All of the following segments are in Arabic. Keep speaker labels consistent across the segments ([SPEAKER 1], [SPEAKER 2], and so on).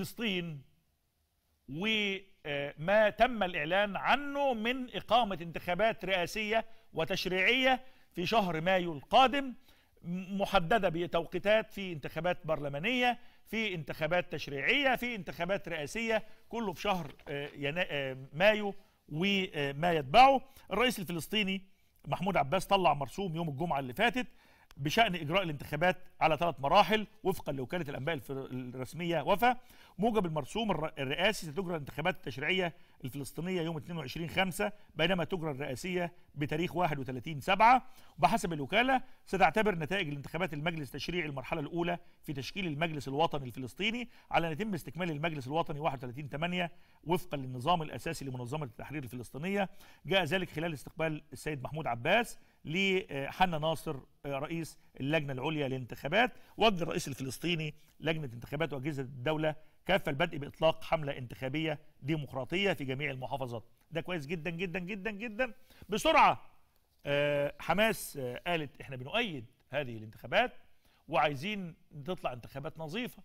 [SPEAKER 1] فلسطين وما تم الإعلان عنه من إقامة انتخابات رئاسية وتشريعية في شهر مايو القادم محددة بتوقيتات في انتخابات برلمانية في انتخابات تشريعية في انتخابات رئاسية كله في شهر آه، آه، مايو وما يتبعه الرئيس الفلسطيني محمود عباس طلع مرسوم يوم الجمعة اللي فاتت بشأن إجراء الانتخابات على ثلاث مراحل وفقا لوكالة الأنباء الرسمية وفا موجب المرسوم الرئاسي ستجرى الانتخابات التشريعية الفلسطينية يوم 22 5 بينما تجرى الرئاسية بتاريخ 31 7 وبحسب الوكالة ستعتبر نتائج الانتخابات المجلس التشريعي المرحلة الأولى في تشكيل المجلس الوطني الفلسطيني على أن يتم استكمال المجلس الوطني 31 8 وفقا للنظام الأساسي لمنظمة التحرير الفلسطينية جاء ذلك خلال استقبال السيد محمود عباس لحنا ناصر رئيس اللجنه العليا للانتخابات وجه الرئيس الفلسطيني لجنه انتخابات واجهزه الدوله كافه البدء باطلاق حمله انتخابيه ديمقراطيه في جميع المحافظات ده كويس جدا جدا جدا جدا بسرعه آه، حماس آه، قالت احنا بنؤيد هذه الانتخابات وعايزين تطلع انتخابات نظيفه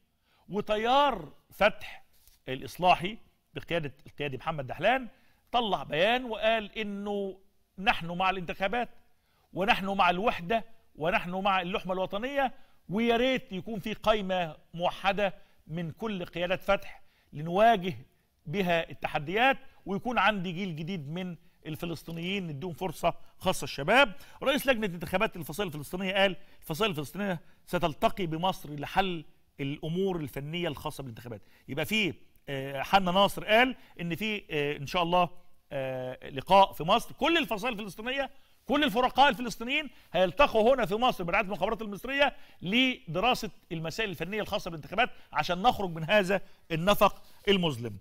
[SPEAKER 1] وتيار فتح الاصلاحي بقياده القيادي محمد دحلان طلع بيان وقال انه نحن مع الانتخابات ونحن مع الوحده ونحن مع اللحمة الوطنية ويا ريت يكون في قائمة موحدة من كل قيادات فتح لنواجه بها التحديات ويكون عندي جيل جديد من الفلسطينيين نديهم فرصة خاصة الشباب رئيس لجنة انتخابات الفصائل الفلسطينية قال الفصائل الفلسطينية ستلتقي بمصر لحل الأمور الفنية الخاصة بالانتخابات يبقى في آه، حنا ناصر قال ان في آه، ان شاء الله آه، لقاء في مصر كل الفصائل الفلسطينية كل الفرقاء الفلسطينيين هيلتقوا هنا في مصر برعايه المخابرات المصريه لدراسه المسائل الفنيه الخاصه بالانتخابات عشان نخرج من هذا النفق المظلم